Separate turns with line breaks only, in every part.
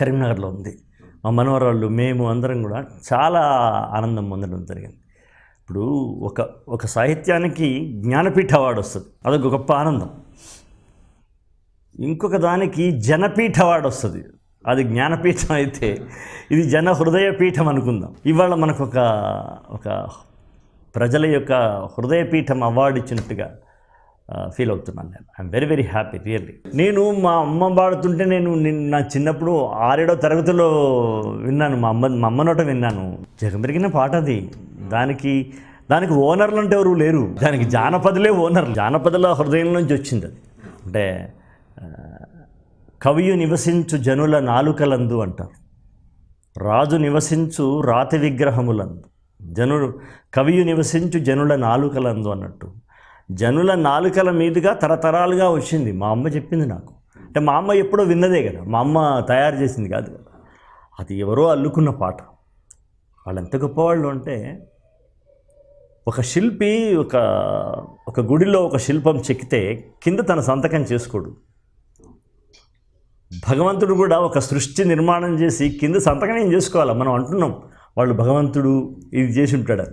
కరీంనగర్లో ఉంది మా మనవరాళ్ళు మేము అందరం కూడా చాలా ఆనందం పొందడం జరిగింది ఇప్పుడు ఒక ఒక సాహిత్యానికి జ్ఞానపీఠ అవార్డు వస్తుంది అదొక గొప్ప ఆనందం ఇంకొక దానికి జనపీఠ అవార్డు వస్తుంది అది జ్ఞానపీఠం అయితే ఇది జన హృదయ పీఠం అనుకుందాం ఇవాళ మనకు ఒక ఒక ప్రజల యొక్క హృదయపీఠం అవార్డు ఇచ్చినట్టుగా ఫీల్ అవుతున్నాను నేను I'm very very happy really నేను మా అమ్మ పాడుతుంటే నేను నా చిన్నప్పుడు ఆరేడో తరగతిలో విన్నాను మా అమ్మ మా అమ్మ నోట విన్నాను జగమెరిగిన పాట అది దానికి దానికి ఓనర్లు అంటే ఎవరు లేరు దానికి జానపదలే ఓనర్లు జానపదల హృదయం నుంచి వచ్చింది అది అంటే కవియు నివసించు జనుల నాలుకలందు అంటారు రాజు నివసించు రాతి విగ్రహములందు జనుడు కవియు నివసించు జనుల నాలుకలందు అన్నట్టు జనుల నాలుకల మీదుగా తరతరాలుగా వచ్చింది మా అమ్మ చెప్పింది నాకు అంటే మా అమ్మ ఎప్పుడో విన్నదే కదా మా అమ్మ తయారు చేసింది కాదు కదా అది ఎవరో అల్లుకున్న పాట వాళ్ళు ఎంత గొప్పవాళ్ళు అంటే ఒక శిల్పి ఒక ఒక గుడిలో ఒక శిల్పం చెక్కితే కింద తన సంతకం చేసుకోడు భగవంతుడు కూడా ఒక సృష్టి నిర్మాణం చేసి కింద సంతకం ఏం చేసుకోవాలి మనం అంటున్నాం వాళ్ళు భగవంతుడు ఇది చేసి ఉంటాడు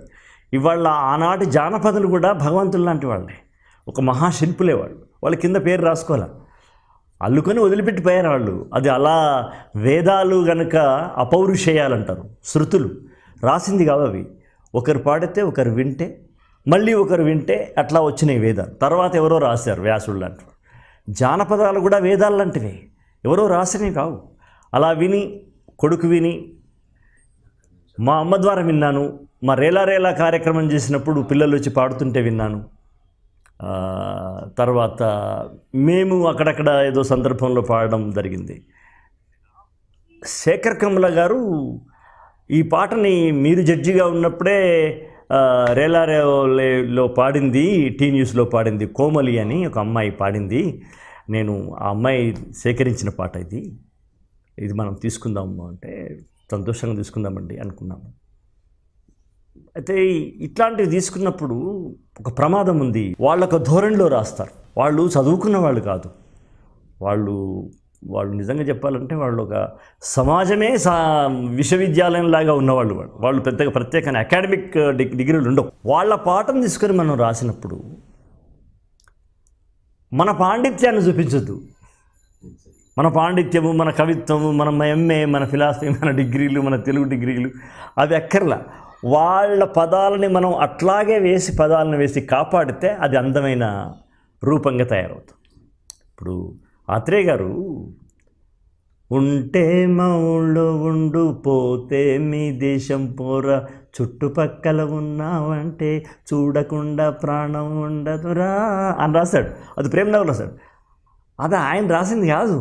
ఇవాళ ఆనాటి జానపదులు కూడా భగవంతులు లాంటి వాళ్ళే ఒక మహాశిల్పులే వాళ్ళు వాళ్ళ కింద పేరు రాసుకోవాలి అల్లుకొని వదిలిపెట్టిపోయారు వాళ్ళు అది అలా వేదాలు గనక అపౌరుషేయాలంటారు శృతులు రాసింది అవి ఒకరు పాడితే ఒకరు వింటే మళ్ళీ ఒకరు వింటే అట్లా వచ్చినాయి వేదాలు తర్వాత ఎవరో రాశారు వ్యాసుడు లాంటి జానపదాలు కూడా వేదాలు లాంటివి ఎవరో రాసినవి కావు అలా విని కొడుకు విని మా అమ్మ ద్వారా విన్నాను మా రేలా రేలా కార్యక్రమం చేసినప్పుడు పిల్లలు వచ్చి పాడుతుంటే విన్నాను తర్వాత మేము అక్కడక్కడ ఏదో సందర్భంలో పాడడం జరిగింది శేఖర్ కమల గారు ఈ పాటని మీరు జడ్జిగా ఉన్నప్పుడే రేలారేలో పాడింది టీ న్యూస్లో పాడింది కోమలి అని ఒక అమ్మాయి పాడింది నేను ఆ అమ్మాయి సేకరించిన పాట ఇది ఇది మనం తీసుకుందాము అంటే సంతోషంగా తీసుకుందామండి అనుకున్నాము అయితే ఇట్లాంటివి తీసుకున్నప్పుడు ఒక ప్రమాదం ఉంది వాళ్ళొక ధోరణిలో రాస్తారు వాళ్ళు చదువుకున్న వాళ్ళు కాదు వాళ్ళు వాళ్ళు నిజంగా చెప్పాలంటే వాళ్ళు ఒక సమాజమే సా విశ్వవిద్యాలయంలాగా ఉన్నవాళ్ళు వాళ్ళు వాళ్ళు పెద్దగా ప్రత్యేక అకాడమిక్ డిగ్రీలు ఉండవు వాళ్ళ పాఠం తీసుకొని మనం రాసినప్పుడు మన పాండిత్యాన్ని చూపించద్దు మన పాండిత్యము మన కవిత్వము మన ఎంఏ మన ఫిలాసఫీ మన డిగ్రీలు మన తెలుగు డిగ్రీలు అవి అక్కర్లా వాళ్ళ పదాలని మనం అట్లాగే వేసి పదాలను వేసి కాపాడితే అది అందమైన రూపంగా తయారవుతుంది ఇప్పుడు ఆత్రేయ గారు ఉంటే మా ఊళ్ళో ఉండు పోతే మీ దేశం పోరా చుట్టుపక్కల ఉన్నావంటే చూడకుండా ప్రాణం ఉండదురా అని రాశాడు అది ప్రేమనగర్ రాశాడు అది ఆయన రాసింది కాదు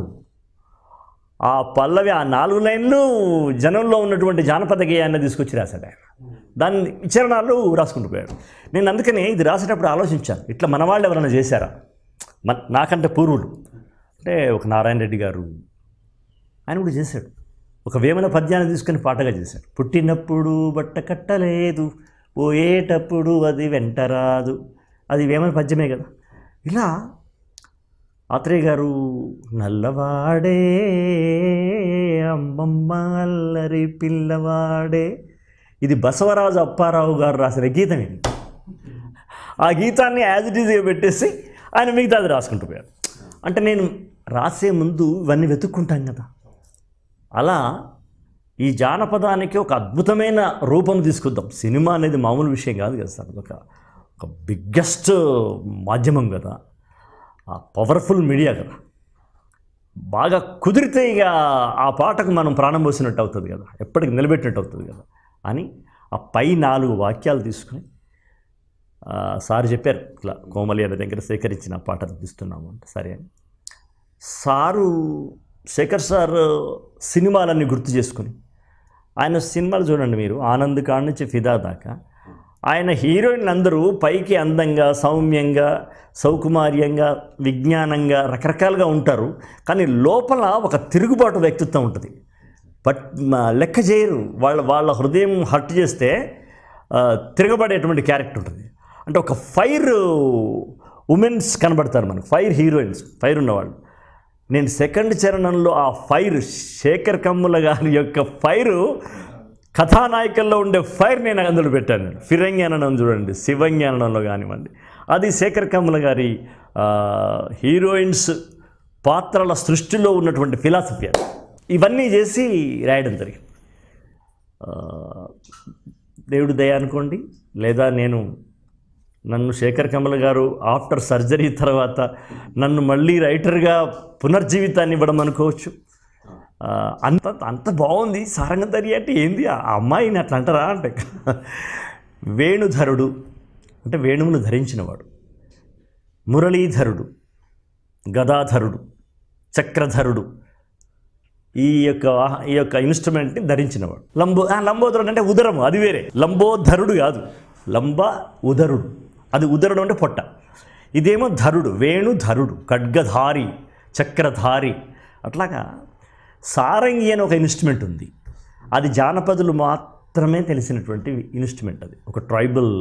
ఆ పల్లవి ఆ నాలుగు లైన్లు జనంలో ఉన్నటువంటి జానపద గేయాన్ని తీసుకొచ్చి రాశాడు ఆయన దాన్ని విచారణలు రాసుకుంటూ పోయాడు నేను అందుకని ఇది రాసేటప్పుడు ఆలోచించాను ఇట్లా మన వాళ్ళు ఎవరైనా చేశారా మన నాకంటే పూర్వులు అంటే ఒక నారాయణ రెడ్డి గారు ఆయన కూడా చేశాడు ఒక వేమన పద్యాన్ని తీసుకొని పాటగా చేశాడు పుట్టినప్పుడు బట్ట కట్టలేదు పోయేటప్పుడు అది వెంట రాదు అది వేమన పద్యమే కదా ఇలా ఆత్రేయ గారు నల్లవాడే అమ్మమ్మ అల్లరి పిల్లవాడే ఇది బసవరాజు అప్పారావు గారు రాసిన గీతం ఇది ఆ గీతాన్ని యాజ్ ఇట్ ఈజ్గా పెట్టేసి ఆయన అది రాసుకుంటూ పోయారు అంటే నేను రాసే ముందు ఇవన్నీ వెతుక్కుంటాం కదా అలా ఈ జానపదానికి ఒక అద్భుతమైన రూపం తీసుకుందాం సినిమా అనేది మామూలు విషయం కాదు కదా సార్ ఒక ఒక బిగ్గెస్ట్ మాధ్యమం కదా పవర్ఫుల్ మీడియా కదా బాగా కుదిరితే ఇక ఆ పాటకు మనం ప్రాణం పోసినట్టు అవుతుంది కదా ఎప్పటికి నిలబెట్టినట్టు అవుతుంది కదా అని ఆ పై నాలుగు వాక్యాలు తీసుకుని సార్ చెప్పారు ఇట్లా కోమలి అనే దగ్గర సేకరించిన పాట తీస్తున్నాము అంటే సరే అని సారు శేఖర్ సార్ సినిమాలన్నీ గుర్తు చేసుకుని ఆయన సినిమాలు చూడండి మీరు ఆనంద్ కాడ నుంచి ఫిదా దాకా ఆయన హీరోయిన్లు అందరూ పైకి అందంగా సౌమ్యంగా సౌకుమార్యంగా విజ్ఞానంగా రకరకాలుగా ఉంటారు కానీ లోపల ఒక తిరుగుబాటు వ్యక్తిత్వం ఉంటుంది బట్ లెక్క చేయరు వాళ్ళ వాళ్ళ హృదయం హర్ట్ చేస్తే తిరగబడేటువంటి క్యారెక్టర్ ఉంటుంది అంటే ఒక ఫైర్ ఉమెన్స్ కనబడతారు మనకు ఫైర్ హీరోయిన్స్ ఫైర్ ఉన్నవాళ్ళు నేను సెకండ్ చరణంలో ఆ ఫైర్ శేఖర్ కమ్ముల గారి యొక్క ఫైరు కథానాయకల్లో ఉండే ఫైర్ నేను అందులో పెట్టాను నేను ఫిరంజ్ఞానం చూడండి శివజ్ఞానంలో కానివ్వండి అది శేఖర్ కమల గారి హీరోయిన్స్ పాత్రల సృష్టిలో ఉన్నటువంటి ఫిలాసఫీ అది ఇవన్నీ చేసి రాయడం జరిగింది దేవుడి దయ అనుకోండి లేదా నేను నన్ను శేఖర్ కమల గారు ఆఫ్టర్ సర్జరీ తర్వాత నన్ను మళ్ళీ రైటర్గా పునర్జీవితాన్ని ఇవ్వడం అనుకోవచ్చు అంత అంత బాగుంది సారంగధరి అంటే ఏంది ఆ అమ్మాయిని అట్లా అంటారా అంటే వేణుధరుడు అంటే వేణువును ధరించినవాడు మురళీధరుడు గదాధరుడు చక్రధరుడు ఈ యొక్క ఈ యొక్క ఇన్స్ట్రుమెంట్ని ధరించినవాడు లంబో లంబోధరుడు అంటే ఉదరము అది వేరే లంబోధరుడు కాదు లంబ ఉదరుడు అది ఉదరుడు అంటే పొట్ట ఇదేమో ధరుడు వేణుధరుడు ఖడ్గధారి చక్రధారి అట్లాగా సారంగి అని ఒక ఇన్స్ట్రుమెంట్ ఉంది అది జానపదులు మాత్రమే తెలిసినటువంటి ఇన్స్ట్రుమెంట్ అది ఒక ట్రైబల్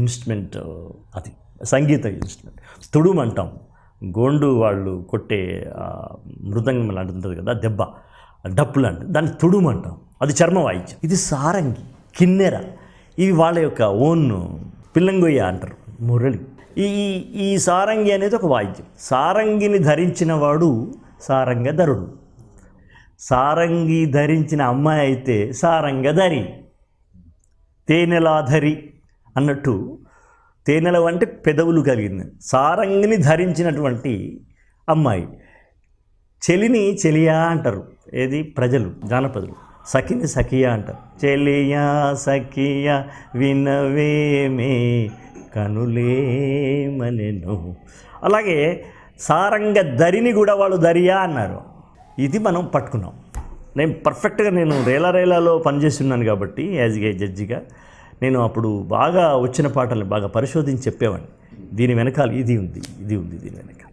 ఇన్స్ట్రుమెంట్ అది సంగీత ఇన్స్ట్రుమెంట్ తుడుము అంటాం గోండు వాళ్ళు కొట్టే మృదంగం లాంటిది ఉంటుంది కదా దెబ్బ డప్పు లాంటిది దాన్ని తుడుము అంటాం అది చర్మ వాయిద్యం ఇది సారంగి కిన్నెర ఇవి వాళ్ళ యొక్క ఓన్ పిల్లంగొయ్య అంటారు మురళి ఈ ఈ సారంగి అనేది ఒక వాయిద్యం సారంగిని ధరించిన వాడు సారంగధరుడు సారంగి ధరించిన అమ్మాయి అయితే సారంగధరి తేనెలాధరి అన్నట్టు తేనెల వంటి పెదవులు కలిగింది సారంగిని ధరించినటువంటి అమ్మాయి చెలిని చెలియా అంటారు ఏది ప్రజలు జానపదులు సఖిని సఖియా అంటారు చెలియా సఖియా వినవేమే కనులేమనెను అలాగే సారంగ ధరిని కూడా వాళ్ళు దరియా అన్నారు ఇది మనం పట్టుకున్నాం నేను పర్ఫెక్ట్గా నేను రేల రేలాలో పనిచేస్తున్నాను కాబట్టి యాజ్ ఏ జడ్జిగా నేను అప్పుడు బాగా వచ్చిన పాటల్ని బాగా పరిశోధించి చెప్పేవాడిని దీని వెనకాల ఇది ఉంది ఇది ఉంది దీని వెనకాల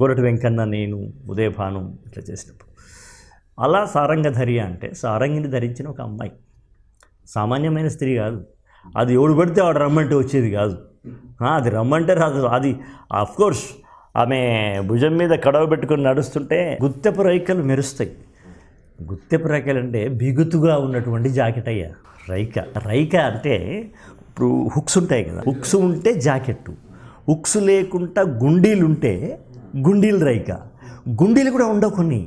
గోరటి వెంకన్న నేను ఉదయభాను ఇట్లా చేసినప్పుడు అలా సారంగధర్య అంటే సారంగిని ధరించిన ఒక అమ్మాయి సామాన్యమైన స్త్రీ కాదు అది ఎవడు ఆవిడ రమ్మంటే వచ్చేది కాదు అది రమ్మంటే రాదు అది ఆఫ్కోర్స్ ఆమె భుజం మీద కడవ పెట్టుకుని నడుస్తుంటే గుత్తెపు రైకలు మెరుస్తాయి గుత్తెపు రైకలు అంటే బిగుతుగా ఉన్నటువంటి జాకెట్ అయ్యా రైక రైక అంటే ఇప్పుడు హుక్స్ ఉంటాయి కదా హుక్స్ ఉంటే జాకెట్టు హుక్స్ లేకుండా గుండీలు ఉంటే గుండీలు రైక గుండీలు కూడా ఉండవు కొన్ని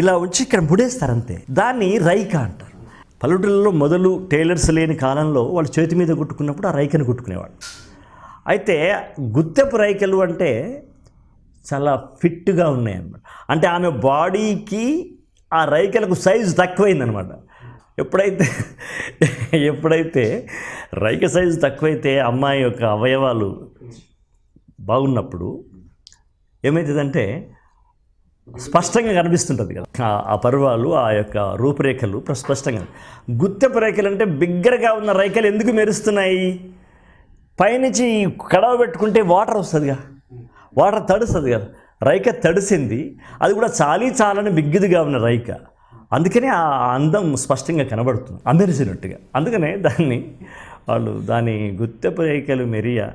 ఇలా ఉంచి ఇక్కడ ముడేస్తారు అంతే దాన్ని రైక అంటారు పల్లెటూళ్ళలో మొదలు టైలర్స్ లేని కాలంలో వాళ్ళు చేతి మీద కుట్టుకున్నప్పుడు ఆ రైకను కుట్టుకునేవాళ్ళు అయితే గుత్తెపు రైకలు అంటే చాలా ఫిట్గా ఉన్నాయన్నమాట అంటే ఆమె బాడీకి ఆ రైకలకు సైజు తక్కువైందనమాట ఎప్పుడైతే ఎప్పుడైతే రైక సైజు తక్కువైతే అమ్మాయి యొక్క అవయవాలు బాగున్నప్పుడు ఏమవుతుందంటే స్పష్టంగా కనిపిస్తుంటుంది కదా ఆ పర్వాలు ఆ యొక్క రూపురేఖలు స్పష్టంగా గుత్తెపు రేఖలు అంటే బిగ్గరగా ఉన్న రేఖలు ఎందుకు మెరుస్తున్నాయి పైనుంచి కడవ పెట్టుకుంటే వాటర్ వస్తుందిగా వాటర్ తడుస్తుంది కదా రైక తడిసింది అది కూడా చాలీ చాలని బిగ్గిదిగా ఉన్న రైక అందుకనే ఆ అందం స్పష్టంగా కనబడుతుంది అమెరిసినట్టుగా అందుకనే దాన్ని వాళ్ళు దాని గుత్తపు రేఖలు మెరియా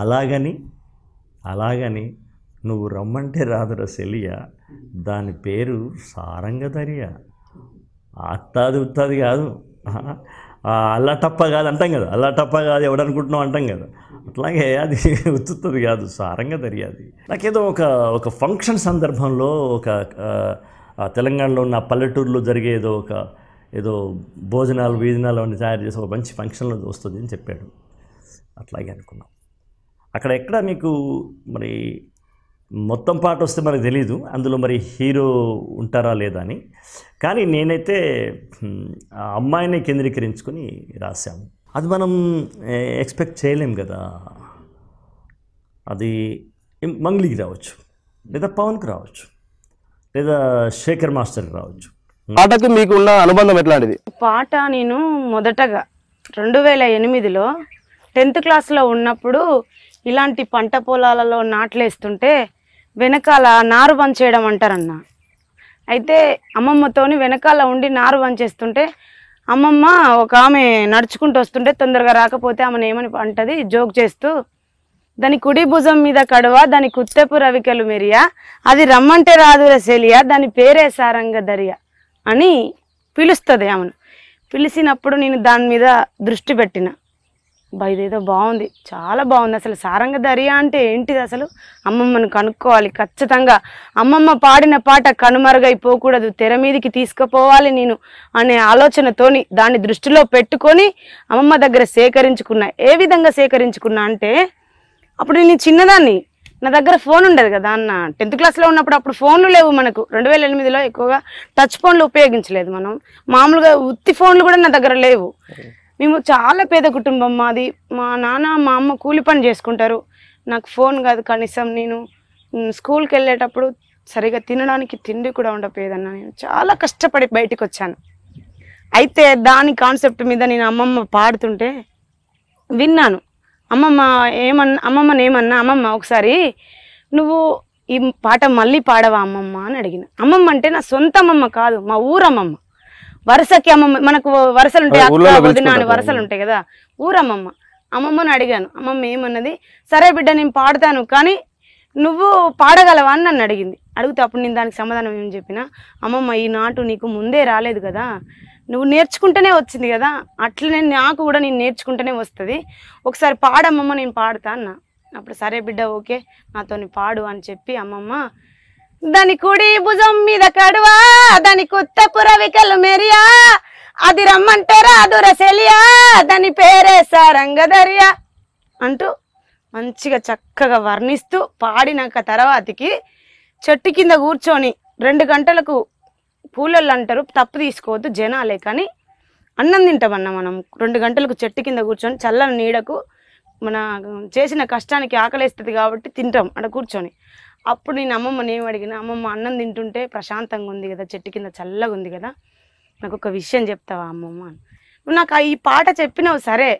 అలాగని అలాగని నువ్వు రమ్మంటే రాదుర సెలియ దాని పేరు దరియ అత్తాది ఉత్తాది కాదు అల్లటప్ప కాదు అంటాం కదా అల్లటప్ప కాదు ఎవడనుకుంటున్నావు అంటాం కదా అట్లాగే అది ఉత్తుత్తది కాదు సారంగా దర్యాది నాకేదో ఒక ఒక ఫంక్షన్ సందర్భంలో ఒక తెలంగాణలో ఉన్న పల్లెటూరులో జరిగే ఏదో ఒక ఏదో భోజనాలు వీజనాలు అన్నీ తయారు చేసి ఒక మంచి ఫంక్షన్లో వస్తుంది అని చెప్పాడు అట్లాగే అనుకున్నాం అక్కడ ఎక్కడ మీకు మరి మొత్తం పాట వస్తే మనకు తెలీదు అందులో మరి హీరో ఉంటారా లేదా అని కానీ నేనైతే అమ్మాయిని కేంద్రీకరించుకొని రాశాము అది మనం ఎక్స్పెక్ట్ చేయలేం కదా అది మంగ్లీకి రావచ్చు లేదా పవన్కి రావచ్చు లేదా శేఖర్ మాస్టర్కి రావచ్చు పాటకు మీకు ఉన్న అనుబంధం ఎట్లాంటిది
పాట నేను మొదటగా రెండు వేల ఎనిమిదిలో టెన్త్ క్లాస్లో ఉన్నప్పుడు ఇలాంటి పంట పొలాలలో నాట్లేస్తుంటే వెనకాల నారు బంద్ చేయడం అంటారన్న అయితే అమ్మమ్మతోని వెనకాల ఉండి నారు బంద్ చేస్తుంటే అమ్మమ్మ ఒక ఆమె నడుచుకుంటూ వస్తుంటే తొందరగా రాకపోతే ఆమెను ఏమని అంటది జోక్ చేస్తూ దాని కుడి భుజం మీద కడువ దాని కుత్తెపు రవికలు మెరియా అది రమ్మంటే రాదురా శెలియా దాని పేరే సారంగ దరియా అని పిలుస్తుంది ఆమెను పిలిచినప్పుడు నేను దాని మీద దృష్టి పెట్టిన బయదేదో బాగుంది చాలా బాగుంది అసలు సారంగ దర్యా అంటే ఏంటిది అసలు అమ్మమ్మను కనుక్కోవాలి ఖచ్చితంగా అమ్మమ్మ పాడిన పాట కనుమరుగైపోకూడదు తెర మీదికి తీసుకుపోవాలి నేను అనే ఆలోచనతోని దాన్ని దృష్టిలో పెట్టుకొని అమ్మమ్మ దగ్గర సేకరించుకున్నా ఏ విధంగా సేకరించుకున్నా అంటే అప్పుడు నేను చిన్నదాన్ని నా దగ్గర ఫోన్ ఉండదు కదా అన్న టెన్త్ క్లాస్లో ఉన్నప్పుడు అప్పుడు ఫోన్లు లేవు మనకు రెండు వేల ఎనిమిదిలో ఎక్కువగా టచ్ ఫోన్లు ఉపయోగించలేదు మనం మామూలుగా ఉత్తి ఫోన్లు కూడా నా దగ్గర లేవు మేము చాలా పేద కుటుంబం మాది మా నాన్న మా అమ్మ కూలి పని చేసుకుంటారు నాకు ఫోన్ కాదు కనీసం నేను స్కూల్కి వెళ్ళేటప్పుడు సరిగా తినడానికి తిండి కూడా ఉండపోయేదన్నా నేను చాలా కష్టపడి బయటకు వచ్చాను అయితే దాని కాన్సెప్ట్ మీద నేను అమ్మమ్మ పాడుతుంటే విన్నాను అమ్మమ్మ ఏమన్నా అమ్మమ్మని ఏమన్నా అమ్మమ్మ ఒకసారి నువ్వు ఈ పాట మళ్ళీ పాడవా అమ్మమ్మ అని అడిగిన అమ్మమ్మ అంటే నా సొంత అమ్మమ్మ కాదు మా ఊరమ్మమ్మ వరుసకి అమ్మమ్మ మనకు వరుసలు ఉంటాయి అని వరుసలు ఉంటాయి కదా ఊరమ్మమ్మ అమ్మమ్మని అడిగాను అమ్మమ్మ ఏమన్నది సరే బిడ్డ నేను పాడతాను కానీ నువ్వు పాడగలవా అని నన్ను అడిగింది అడిగితే అప్పుడు నేను దానికి సమాధానం ఏం చెప్పిన అమ్మమ్మ ఈ నాటు నీకు ముందే రాలేదు కదా నువ్వు నేర్చుకుంటూనే వచ్చింది కదా అట్లనే నాకు కూడా నేను నేర్చుకుంటూనే వస్తుంది ఒకసారి పాడమ్మమ్మ నేను పాడతా అన్న అప్పుడు సరే బిడ్డ ఓకే నాతో పాడు అని చెప్పి అమ్మమ్మ దాని కుడి భుజం మీద కడువా దాని కొత్త పురవికలు మెరియా అది రమ్మంటే రాదుర సెలియా దాని పేరే సారంగదరియా అంటూ మంచిగా చక్కగా వర్ణిస్తూ పాడినాక తర్వాతకి చెట్టు కింద కూర్చొని రెండు గంటలకు పూలలు అంటారు తప్పు తీసుకోవద్దు జనాలే కానీ అన్నం తింటామన్న మనం రెండు గంటలకు చెట్టు కింద కూర్చొని చల్లని నీడకు మన చేసిన కష్టానికి ఆకలిస్తుంది కాబట్టి తింటాం అక్కడ కూర్చొని అప్పుడు నేను అమ్మమ్మ నేను అడిగిన అమ్మమ్మ అన్నం తింటుంటే ప్రశాంతంగా ఉంది కదా చెట్టు కింద చల్లగా ఉంది కదా నాకు ఒక విషయం చెప్తావా అమ్మమ్మ నువ్వు నాకు ఈ పాట చెప్పినావు సరే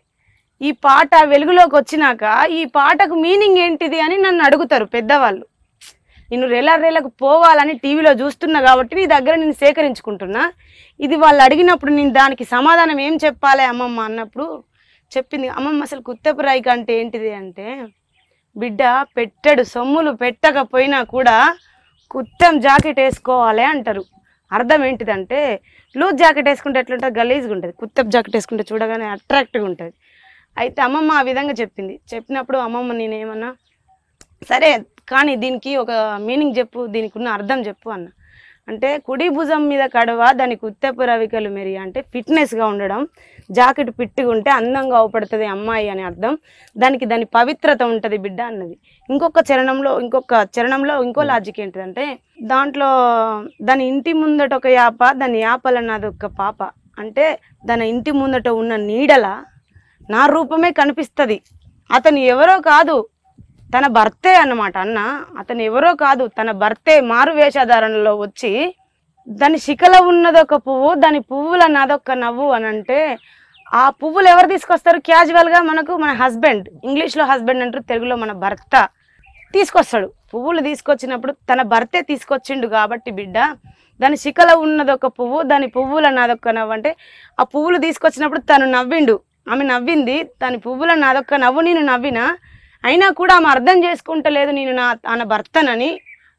ఈ పాట వెలుగులోకి వచ్చినాక ఈ పాటకు మీనింగ్ ఏంటిది అని నన్ను అడుగుతారు పెద్దవాళ్ళు నేను రెలా రేలకు పోవాలని టీవీలో చూస్తున్నా కాబట్టి నీ దగ్గర నేను సేకరించుకుంటున్నా ఇది వాళ్ళు అడిగినప్పుడు నేను దానికి సమాధానం ఏం చెప్పాలి అమ్మమ్మ అన్నప్పుడు చెప్పింది అమ్మమ్మ అసలు కుత్తపురాయి కంటే ఏంటిది అంటే బిడ్డ పెట్టడు సొమ్ములు పెట్టకపోయినా కూడా కుత్తం జాకెట్ వేసుకోవాలి అంటారు అర్థం ఏంటిదంటే లూజ్ జాకెట్ వేసుకుంటే ఎట్లుంటుంది గలీజ్గా ఉంటుంది కుత్తం జాకెట్ వేసుకుంటే చూడగానే అట్రాక్ట్గా ఉంటుంది అయితే అమ్మమ్మ ఆ విధంగా చెప్పింది చెప్పినప్పుడు అమ్మమ్మ నేనేమన్నా సరే కానీ దీనికి ఒక మీనింగ్ చెప్పు దీనికి ఉన్న అర్థం చెప్పు అన్న అంటే కుడి భుజం మీద కడవ దానికి రవికలు మెరి అంటే ఫిట్నెస్గా ఉండడం జాకెట్ పిట్టుగా ఉంటే అందంగా అవపడుతుంది అమ్మాయి అని అర్థం దానికి దాని పవిత్రత ఉంటుంది బిడ్డ అన్నది ఇంకొక చరణంలో ఇంకొక చరణంలో ఇంకో లాజిక్ ఏంటిదంటే దాంట్లో దాని ఇంటి ముందట ఒక యాప దాని యాపల నాది ఒక పాప అంటే దాని ఇంటి ముందట ఉన్న నీడల నా రూపమే కనిపిస్తుంది అతను ఎవరో కాదు తన భర్తే అన్నమాట అన్న అతను ఎవరో కాదు తన భర్తే మారు వేషధారణలో వచ్చి దాని శిఖలో ఉన్నదొక పువ్వు దాని పువ్వుల నాదొక్క నవ్వు అని అంటే ఆ పువ్వులు ఎవరు తీసుకొస్తారు క్యాజువల్గా మనకు మన హస్బెండ్ ఇంగ్లీష్లో హస్బెండ్ అంటారు తెలుగులో మన భర్త తీసుకొస్తాడు పువ్వులు తీసుకొచ్చినప్పుడు తన భర్తే తీసుకొచ్చిండు కాబట్టి బిడ్డ దాని శిఖలో ఉన్నదొక పువ్వు దాని పువ్వుల నాదొక్క నవ్వు అంటే ఆ పువ్వులు తీసుకొచ్చినప్పుడు తను నవ్విండు ఆమె నవ్వింది దాని పువ్వుల నాదొక్క నవ్వు నేను నవ్వినా అయినా కూడా ఆమె అర్థం చేసుకుంటలేదు నేను నా తన భర్తనని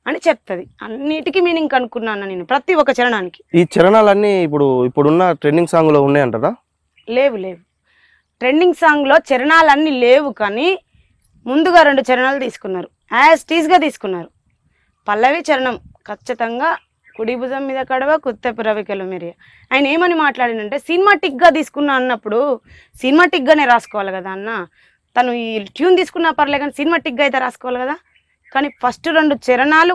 అని చెప్తుంది అన్నిటికీ మీనింగ్ కనుక్కున్నాను నేను ప్రతి ఒక్క చరణానికి
ఈ చరణాలన్నీ ఇప్పుడు ఇప్పుడున్న ట్రెండింగ్ సాంగ్లో ఉన్నాయంటారా
లేవు లేవు ట్రెండింగ్ సాంగ్లో చరణాలన్నీ లేవు కానీ ముందుగా రెండు చరణాలు తీసుకున్నారు యాజ్ టీస్గా తీసుకున్నారు పల్లవి చరణం ఖచ్చితంగా కుడి భుజం మీద కడవ కుత్తపు రవికలు మీరు ఆయన ఏమని మాట్లాడినంటే సినిమాటిక్గా తీసుకున్నా అన్నప్పుడు సినిమాటిక్గానే రాసుకోవాలి కదా అన్న తను ఈ ట్యూన్ తీసుకున్నా పర్లే కానీ సినిమాటిక్గా అయితే రాసుకోవాలి కదా కానీ ఫస్ట్ రెండు చరణాలు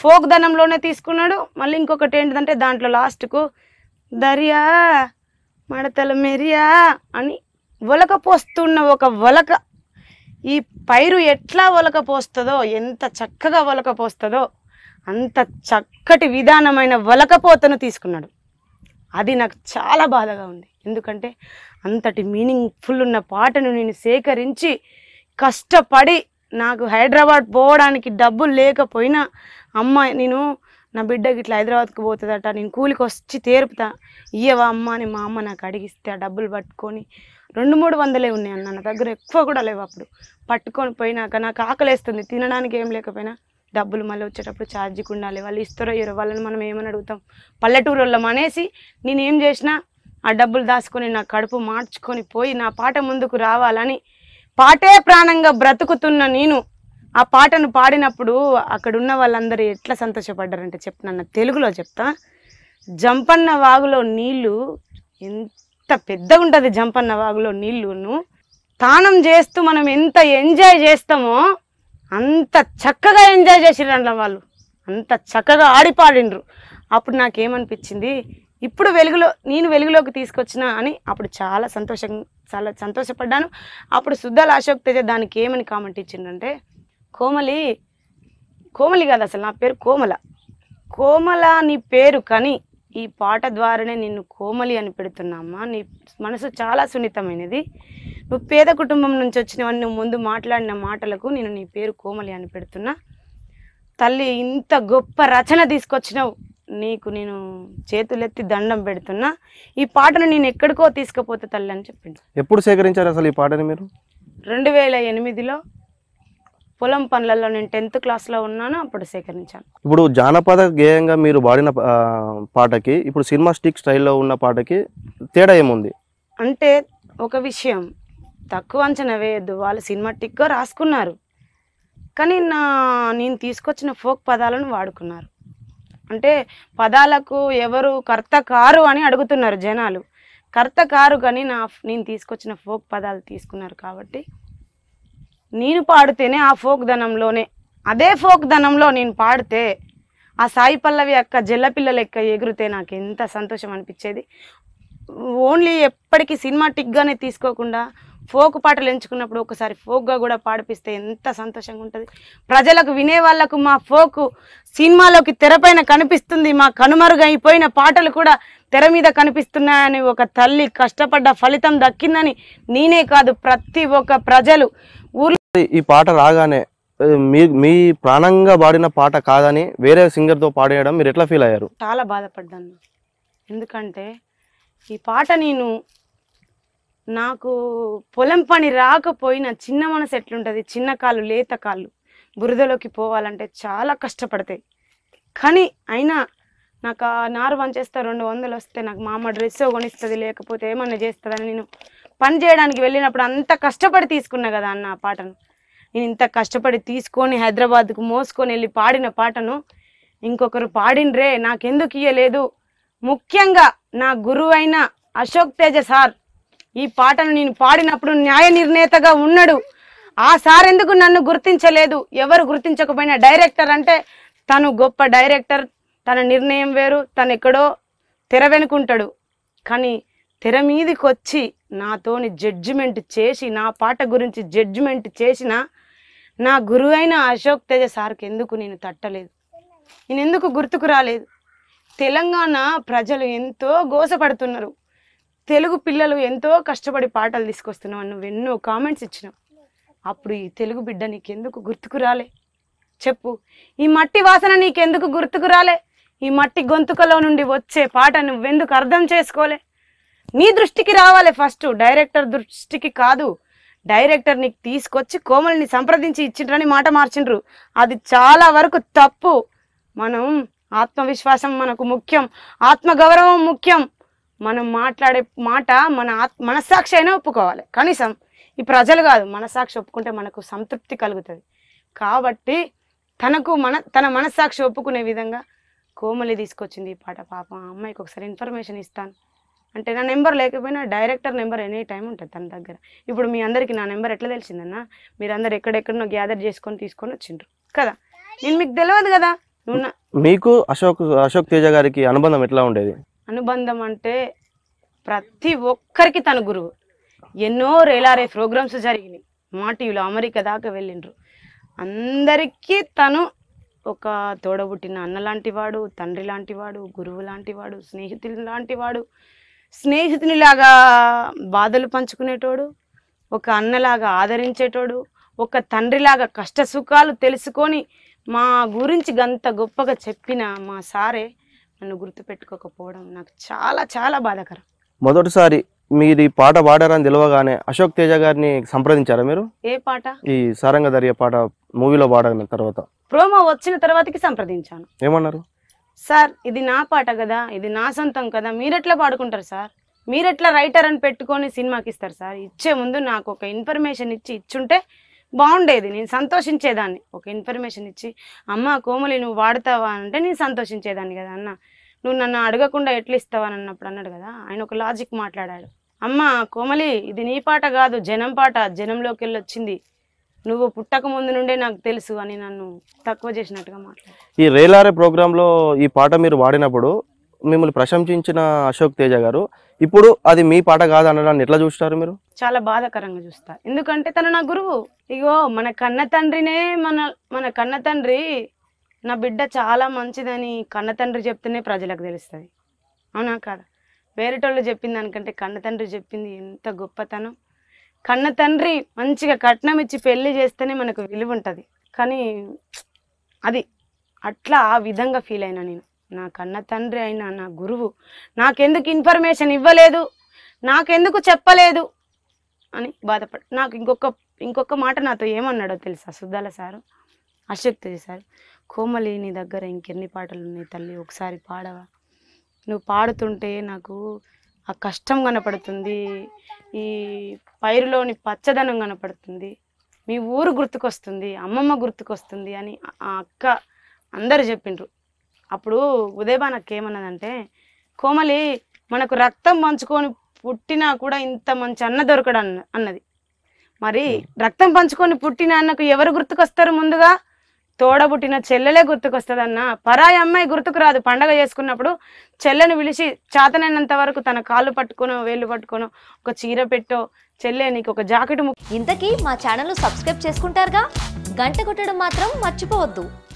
ఫోక్ ధనంలోనే తీసుకున్నాడు మళ్ళీ ఇంకొకటి ఏంటిదంటే దాంట్లో లాస్ట్కు దరియా మడతల మెరియా అని ఒలక పోస్తున్న ఒక ఒలక ఈ పైరు ఎట్లా ఒలక పోస్తుందో ఎంత చక్కగా ఒలక పోస్తుందో అంత చక్కటి విధానమైన ఒలకపోతను తీసుకున్నాడు అది నాకు చాలా బాధగా ఉంది ఎందుకంటే అంతటి మీనింగ్ఫుల్ ఉన్న పాటను నేను సేకరించి కష్టపడి నాకు హైదరాబాద్ పోవడానికి డబ్బులు లేకపోయినా అమ్మ నేను నా బిడ్డకి ఇట్లా హైదరాబాద్కి పోతుందట నేను కూలికి వచ్చి తేరుపుతా ఇయ్యవా అమ్మ అని మా అమ్మ నాకు అడిగిస్తే ఆ డబ్బులు పట్టుకొని రెండు మూడు వందలే ఉన్నాయి అన్న నా దగ్గర ఎక్కువ కూడా లేవు అప్పుడు పట్టుకొని పోయినాక నాకు ఆకలేస్తుంది తినడానికి ఏం లేకపోయినా డబ్బులు మళ్ళీ వచ్చేటప్పుడు ఛార్జీకి ఉండాలి వాళ్ళు ఇస్తారో ఇరో వాళ్ళని మనం ఏమని అడుగుతాం పల్లెటూరు వాళ్ళం అనేసి నేనేం చేసినా ఆ డబ్బులు దాచుకొని నా కడుపు మార్చుకొని పోయి నా పాట ముందుకు రావాలని పాటే ప్రాణంగా బ్రతుకుతున్న నేను ఆ పాటను పాడినప్పుడు అక్కడున్న వాళ్ళందరూ ఎట్లా సంతోషపడ్డారంటే నా తెలుగులో చెప్తా జంపన్న వాగులో నీళ్లు ఎంత పెద్దగా ఉంటుంది జంపన్న వాగులో నీళ్ళును తానం చేస్తూ మనం ఎంత ఎంజాయ్ చేస్తామో అంత చక్కగా ఎంజాయ్ చేసిరు అందులో వాళ్ళు అంత చక్కగా ఆడిపాడిండ్రు అప్పుడు నాకేమనిపించింది ఇప్పుడు వెలుగులో నేను వెలుగులోకి తీసుకొచ్చిన అని అప్పుడు చాలా సంతోషం చాలా సంతోషపడ్డాను అప్పుడు సుద్దాల అశోక్ తేజ దానికి ఏమని కామెంట్ ఇచ్చిండే కోమలి కోమలి కాదు అసలు నా పేరు కోమల కోమల నీ పేరు కానీ ఈ పాట ద్వారానే నిన్ను కోమలి అని పెడుతున్నామ్మా నీ మనసు చాలా సున్నితమైనది నువ్వు పేద కుటుంబం నుంచి వచ్చినవన్నీ నువ్వు ముందు మాట్లాడిన మాటలకు నేను నీ పేరు కోమలి అని పెడుతున్నా తల్లి ఇంత గొప్ప రచన తీసుకొచ్చినావు నీకు నేను చేతులెత్తి దండం పెడుతున్నా ఈ పాటను నేను ఎక్కడికో తీసుకుపోతే తల్లి అని
చెప్పింది ఎప్పుడు సేకరించారు అసలు ఈ పాటని మీరు
రెండు వేల ఎనిమిదిలో పొలం పనులలో నేను టెన్త్ క్లాస్లో ఉన్నాను అప్పుడు సేకరించాను
ఇప్పుడు జానపద గేయంగా మీరు పాడిన పాటకి ఇప్పుడు సినిమా స్టిక్ స్టైల్లో ఉన్న పాటకి తేడా ఏముంది
అంటే ఒక విషయం తక్కువ అంచనా వేయద్దు వాళ్ళు సినిమాటిక్గా రాసుకున్నారు కానీ నా నేను తీసుకొచ్చిన ఫోక్ పదాలను వాడుకున్నారు అంటే పదాలకు ఎవరు కర్త కారు అని అడుగుతున్నారు జనాలు కర్త కారు కానీ నా నేను తీసుకొచ్చిన ఫోక్ పదాలు తీసుకున్నారు కాబట్టి నేను పాడితేనే ఆ ఫోక్ ధనంలోనే అదే ఫోక్ ధనంలో నేను పాడితే ఆ సాయి పల్లవి యొక్క జల్లపిల్ల ఎక్క ఎగురితే నాకు ఎంత సంతోషం అనిపించేది ఓన్లీ ఎప్పటికీ సినిమాటిక్గానే తీసుకోకుండా ఫోక్ పాటలు ఎంచుకున్నప్పుడు ఒకసారి ఫోక్గా కూడా పాడిపిస్తే ఎంత సంతోషంగా ఉంటుంది ప్రజలకు వినే వాళ్లకు మా ఫోక్ సినిమాలోకి తెరపైన కనిపిస్తుంది మా కనుమరుగైపోయిన పాటలు కూడా తెర మీద కనిపిస్తున్నాయని ఒక తల్లి కష్టపడ్డ ఫలితం దక్కిందని నేనే కాదు ప్రతి ఒక్క ప్రజలు ఊర్లో
ఈ పాట రాగానే మీ మీ ప్రాణంగా పాడిన పాట కాదని వేరే సింగర్తో పాడేయడం మీరు ఎట్లా ఫీల్ అయ్యారు
చాలా బాధపడ్డాను ఎందుకంటే ఈ పాట నేను నాకు పొలం పని రాకపోయినా చిన్న మనసు ఎట్లుంటుంది చిన్న కాళ్ళు లేత కాళ్ళు బురదలోకి పోవాలంటే చాలా కష్టపడతాయి కానీ అయినా నాకు ఆ నారు వంచేస్తే రెండు వందలు వస్తే నాకు మా అమ్మ డ్రెస్ కొనిస్తుంది లేకపోతే ఏమన్నా చేస్తుందని నేను పని చేయడానికి వెళ్ళినప్పుడు అంత కష్టపడి తీసుకున్నా కదా అన్న ఆ పాటను నేను ఇంత కష్టపడి తీసుకొని హైదరాబాద్కు మోసుకొని వెళ్ళి పాడిన పాటను ఇంకొకరు పాడినరే నాకెందుకు ఇయ్యలేదు ముఖ్యంగా నా గురువైన అశోక్ తేజ సార్ ఈ పాటను నేను పాడినప్పుడు న్యాయ నిర్ణేతగా ఉన్నాడు ఆ సార్ ఎందుకు నన్ను గుర్తించలేదు ఎవరు గుర్తించకపోయినా డైరెక్టర్ అంటే తను గొప్ప డైరెక్టర్ తన నిర్ణయం వేరు తను ఎక్కడో తెర వెనుకుంటాడు కానీ తెర మీదకి వచ్చి నాతోని జడ్జిమెంట్ చేసి నా పాట గురించి జడ్జిమెంట్ చేసిన నా గురువు అయిన అశోక్ తేజ సార్కి ఎందుకు నేను తట్టలేదు నేను ఎందుకు గుర్తుకు రాలేదు తెలంగాణ ప్రజలు ఎంతో గోసపడుతున్నారు తెలుగు పిల్లలు ఎంతో కష్టపడి పాటలు తీసుకొస్తున్నావు నువ్వు ఎన్నో కామెంట్స్ ఇచ్చినావు అప్పుడు ఈ తెలుగు బిడ్డ నీకెందుకు గుర్తుకు రాలే చెప్పు ఈ మట్టి వాసన నీకెందుకు గుర్తుకు రాలే ఈ మట్టి గొంతుకలో నుండి వచ్చే పాట నువ్వెందుకు అర్థం చేసుకోలే నీ దృష్టికి రావాలి ఫస్ట్ డైరెక్టర్ దృష్టికి కాదు డైరెక్టర్ నీకు తీసుకొచ్చి కోమల్ని సంప్రదించి ఇచ్చిండ్రని మాట మార్చిండ్రు అది చాలా వరకు తప్పు మనం ఆత్మవిశ్వాసం మనకు ముఖ్యం ఆత్మగౌరవం ముఖ్యం మనం మాట్లాడే మాట మన మనస్సాక్షి అయినా ఒప్పుకోవాలి కనీసం ఈ ప్రజలు కాదు మనస్సాక్షి ఒప్పుకుంటే మనకు సంతృప్తి కలుగుతుంది కాబట్టి తనకు మన తన మనస్సాక్షి ఒప్పుకునే విధంగా కోమలి తీసుకొచ్చింది ఈ పాట పాప అమ్మాయికి ఒకసారి ఇన్ఫర్మేషన్ ఇస్తాను అంటే నా నెంబర్ లేకపోయినా డైరెక్టర్ నెంబర్ ఎనీ టైం ఉంటుంది తన దగ్గర ఇప్పుడు మీ అందరికీ నా నెంబర్ ఎట్లా తెలిసిందన్నా మీరందరూ ఎక్కడెక్కడనో గ్యాదర్ చేసుకొని తీసుకొని వచ్చిండ్రు కదా నేను మీకు తెలియదు కదా నువ్వు
మీకు అశోక్ అశోక్ తేజ గారికి అనుబంధం ఎట్లా ఉండేది
అనుబంధం అంటే ప్రతి ఒక్కరికి తన గురువు ఎన్నో రేలారే ప్రోగ్రామ్స్ జరిగినాయి మా అమెరికా దాకా వెళ్ళిండ్రు అందరికీ తను ఒక తోడబుట్టిన అన్న లాంటివాడు తండ్రి లాంటివాడు గురువు లాంటివాడు స్నేహితులు లాంటివాడు స్నేహితునిలాగా బాధలు పంచుకునేటోడు ఒక అన్నలాగా ఆదరించేటోడు ఒక తండ్రిలాగా కష్ట సుఖాలు తెలుసుకొని మా గురించి గంత గొప్పగా చెప్పిన మా సారే నన్ను గుర్తుపెట్టుకోకపోవడం నాకు చాలా చాలా బాధాకరం
మొదటిసారి మీరు ఈ పాట పాడారని తెలియగానే అశోక్ తేజ గారిని సంప్రదించారా మీరు ఏ పాట ఈ సారంగ దర్య పాట మూవీలో పాడిన తర్వాత
ప్రోమో వచ్చిన తర్వాతకి సంప్రదించాను ఏమన్నారు సార్ ఇది నా పాట కదా ఇది నా సొంతం కదా మీరెట్లా పాడుకుంటారు సార్ మీరెట్లా రైటర్ అని పెట్టుకొని సినిమాకి ఇస్తారు సార్ ఇచ్చే ముందు నాకు ఒక ఇన్ఫర్మేషన్ ఇచ్చి ఇచ్చుంటే బాగుండేది నేను సంతోషించేదాన్ని ఒక ఇన్ఫర్మేషన్ ఇచ్చి అమ్మ కోమలి నువ్వు వాడతావా అంటే నేను సంతోషించేదాన్ని కదా అన్న నువ్వు నన్ను అడగకుండా ఎట్లా ఇస్తావని అన్నప్పుడు అన్నాడు కదా ఆయన ఒక లాజిక్ మాట్లాడాడు అమ్మ కోమలి ఇది నీ పాట కాదు జనం పాట జనంలోకి వెళ్ళి వచ్చింది నువ్వు పుట్టక ముందు నుండే నాకు తెలుసు అని నన్ను తక్కువ చేసినట్టుగా మాట్లాడు
ఈ రేలారే ప్రోగ్రాంలో ఈ పాట మీరు వాడినప్పుడు మిమ్మల్ని ప్రశంసించిన అశోక్ తేజ గారు ఇప్పుడు అది మీ పాట కాదు అనడాన్ని ఎట్లా చూస్తారు మీరు
చాలా బాధాకరంగా చూస్తా ఎందుకంటే తను నా గురువు ఇగో మన కన్న తండ్రినే మన మన కన్న తండ్రి నా బిడ్డ చాలా మంచిదని కన్న తండ్రి చెప్తేనే ప్రజలకు తెలుస్తుంది అవునా కాదా వేరేటోళ్ళు చెప్పింది దానికంటే కన్న తండ్రి చెప్పింది ఎంత గొప్పతనం కన్న తండ్రి మంచిగా కట్నం ఇచ్చి పెళ్లి చేస్తేనే మనకు విలువ ఉంటుంది కానీ అది అట్లా ఆ విధంగా ఫీల్ అయినా నేను నా కన్న తండ్రి అయిన నా గురువు నాకెందుకు ఇన్ఫర్మేషన్ ఇవ్వలేదు నాకెందుకు చెప్పలేదు అని బాధపడ నాకు ఇంకొక ఇంకొక మాట నాతో ఏమన్నాడో తెలుసా సుద్దాల సారు అశక్తి సార్ కోమలి నీ దగ్గర ఇంకెన్ని పాటలు ఉన్నాయి తల్లి ఒకసారి పాడవా నువ్వు పాడుతుంటే నాకు ఆ కష్టం కనపడుతుంది ఈ పైరులోని పచ్చదనం కనపడుతుంది మీ ఊరు గుర్తుకొస్తుంది అమ్మమ్మ గుర్తుకొస్తుంది అని ఆ అక్క అందరు చెప్పిండ్రు అప్పుడు ఉదయబా ఏమన్నదంటే కోమలి మనకు రక్తం పంచుకొని పుట్టినా కూడా ఇంత మంచి అన్న దొరకడు అన్న అన్నది మరి రక్తం పంచుకొని పుట్టిన అన్నకు ఎవరు గుర్తుకొస్తారు ముందుగా తోడబుట్టిన చెల్లెలే గుర్తుకొస్తుందన్న పరాయి అమ్మాయి గుర్తుకు రాదు పండగ చేసుకున్నప్పుడు చెల్లెను పిలిచి చేతనైనంత వరకు తన కాళ్ళు పట్టుకునో వేళ్ళు పట్టుకునో ఒక చీర పెట్టో చెల్లె నీకు ఒక జాకెట్ ఇంతకీ మా ఛానల్ సబ్స్క్రైబ్ చేసుకుంటారుగా గంట కొట్టడం
మాత్రం మర్చిపోవద్దు